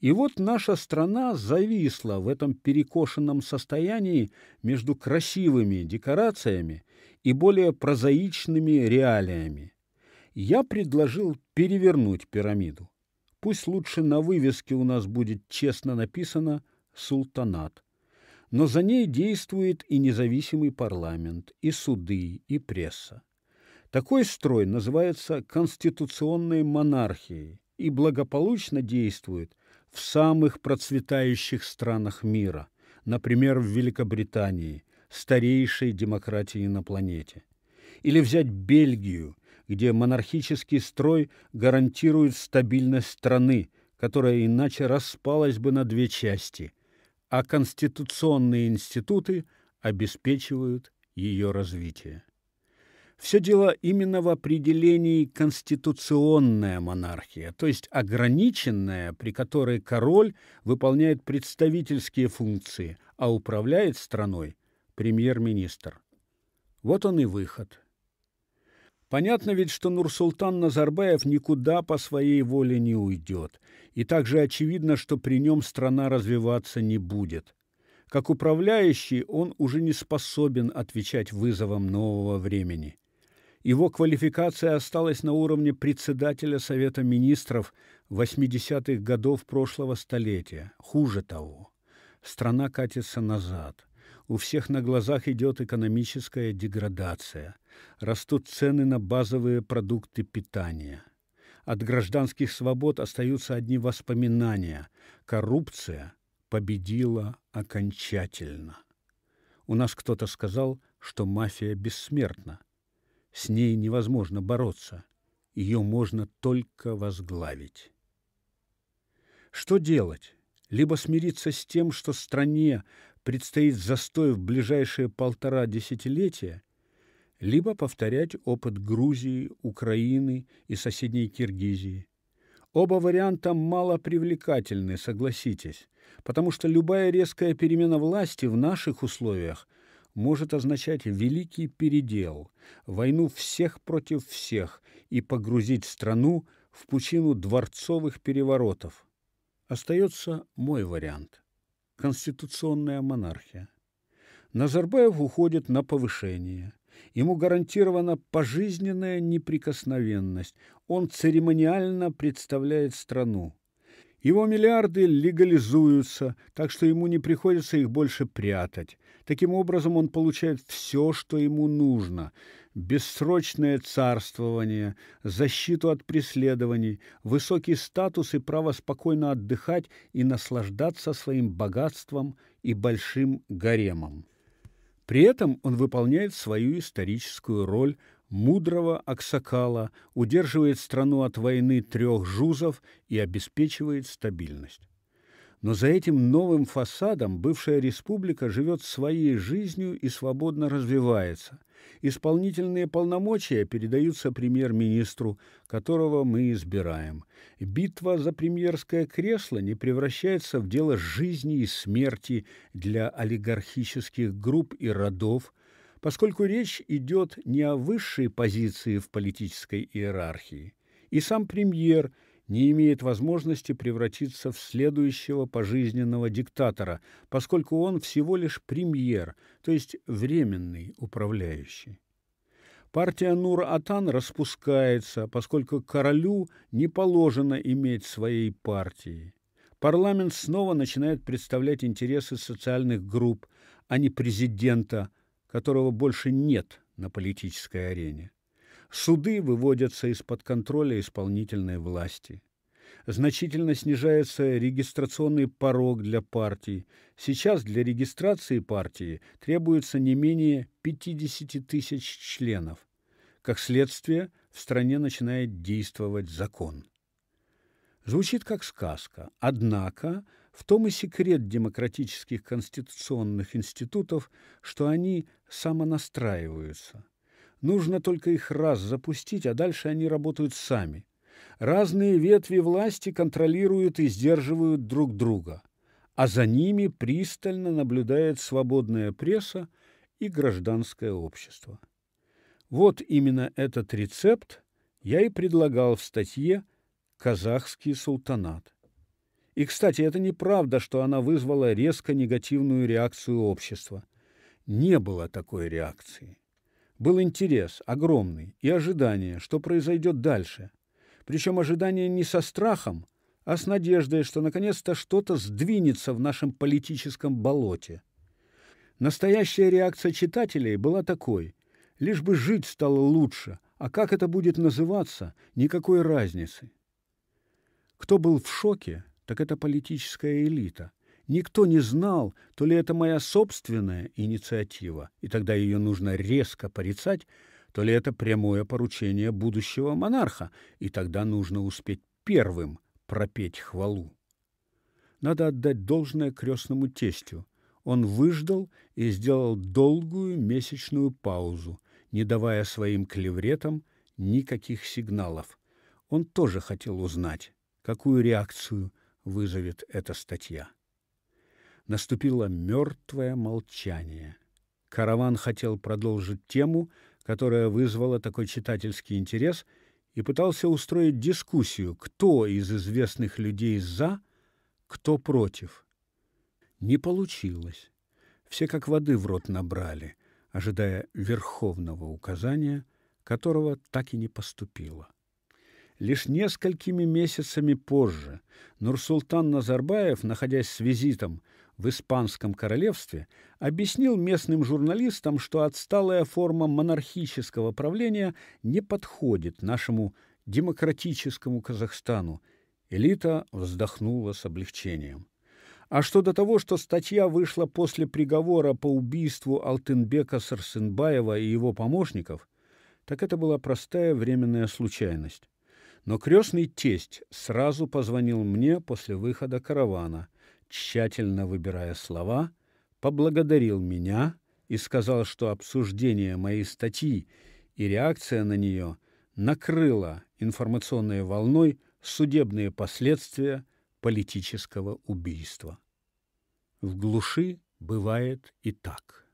И вот наша страна зависла в этом перекошенном состоянии между красивыми декорациями и более прозаичными реалиями. Я предложил перевернуть пирамиду. Пусть лучше на вывеске у нас будет честно написано «Султанат». Но за ней действует и независимый парламент, и суды, и пресса. Такой строй называется конституционной монархией и благополучно действует в самых процветающих странах мира, например, в Великобритании, старейшей демократии на планете. Или взять Бельгию, где монархический строй гарантирует стабильность страны, которая иначе распалась бы на две части, а конституционные институты обеспечивают ее развитие. Все дело именно в определении конституционная монархия, то есть ограниченная, при которой король выполняет представительские функции, а управляет страной премьер-министр. Вот он и выход. Понятно ведь, что Нурсултан Назарбаев никуда по своей воле не уйдет, и также очевидно, что при нем страна развиваться не будет. Как управляющий он уже не способен отвечать вызовам нового времени. Его квалификация осталась на уровне председателя Совета министров 80-х годов прошлого столетия. Хуже того, страна катится назад. У всех на глазах идет экономическая деградация. Растут цены на базовые продукты питания. От гражданских свобод остаются одни воспоминания. Коррупция победила окончательно. У нас кто-то сказал, что мафия бессмертна. С ней невозможно бороться, ее можно только возглавить. Что делать? Либо смириться с тем, что стране предстоит застой в ближайшие полтора десятилетия, либо повторять опыт Грузии, Украины и соседней Киргизии. Оба варианта мало привлекательны, согласитесь, потому что любая резкая перемена власти в наших условиях может означать великий передел, войну всех против всех и погрузить страну в пучину дворцовых переворотов. Остается мой вариант – конституционная монархия. Назарбаев уходит на повышение. Ему гарантирована пожизненная неприкосновенность. Он церемониально представляет страну. Его миллиарды легализуются, так что ему не приходится их больше прятать. Таким образом, он получает все, что ему нужно – бессрочное царствование, защиту от преследований, высокий статус и право спокойно отдыхать и наслаждаться своим богатством и большим гаремом. При этом он выполняет свою историческую роль – мудрого Аксакала, удерживает страну от войны трех жузов и обеспечивает стабильность. Но за этим новым фасадом бывшая республика живет своей жизнью и свободно развивается. Исполнительные полномочия передаются премьер-министру, которого мы избираем. Битва за премьерское кресло не превращается в дело жизни и смерти для олигархических групп и родов, поскольку речь идет не о высшей позиции в политической иерархии, и сам премьер не имеет возможности превратиться в следующего пожизненного диктатора, поскольку он всего лишь премьер, то есть временный управляющий. Партия Нур-Атан распускается, поскольку королю не положено иметь своей партии. Парламент снова начинает представлять интересы социальных групп, а не президента, которого больше нет на политической арене. Суды выводятся из-под контроля исполнительной власти. Значительно снижается регистрационный порог для партий. Сейчас для регистрации партии требуется не менее 50 тысяч членов. Как следствие, в стране начинает действовать закон. Звучит как сказка, однако в том и секрет демократических конституционных институтов, что они самонастраиваются. Нужно только их раз запустить, а дальше они работают сами. Разные ветви власти контролируют и сдерживают друг друга, а за ними пристально наблюдает свободная пресса и гражданское общество. Вот именно этот рецепт я и предлагал в статье «Казахский султанат». И, кстати, это неправда, что она вызвала резко негативную реакцию общества. Не было такой реакции. Был интерес огромный и ожидание, что произойдет дальше. Причем ожидание не со страхом, а с надеждой, что наконец-то что-то сдвинется в нашем политическом болоте. Настоящая реакция читателей была такой: лишь бы жить стало лучше, а как это будет называться, никакой разницы. Кто был в шоке, так это политическая элита. Никто не знал, то ли это моя собственная инициатива, и тогда ее нужно резко порицать, то ли это прямое поручение будущего монарха, и тогда нужно успеть первым пропеть хвалу. Надо отдать должное крестному тестю. Он выждал и сделал долгую месячную паузу, не давая своим клевретам никаких сигналов. Он тоже хотел узнать, какую реакцию вызовет эта статья. Наступило мертвое молчание. Караван хотел продолжить тему, которая вызвала такой читательский интерес, и пытался устроить дискуссию, кто из известных людей за, кто против. Не получилось. Все как воды в рот набрали, ожидая верховного указания, которого так и не поступило. Лишь несколькими месяцами позже Нурсултан Назарбаев, находясь с визитом в испанском королевстве, объяснил местным журналистам, что отсталая форма монархического правления не подходит нашему демократическому Казахстану. Элита вздохнула с облегчением. А что до того, что статья вышла после приговора по убийству Алтынбека Сарсенбаева и его помощников, так это была простая временная случайность. Но крестный тесть сразу позвонил мне после выхода каравана, тщательно выбирая слова, поблагодарил меня и сказал, что обсуждение моей статьи и реакция на нее накрыла информационной волной судебные последствия политического убийства. В глуши бывает и так.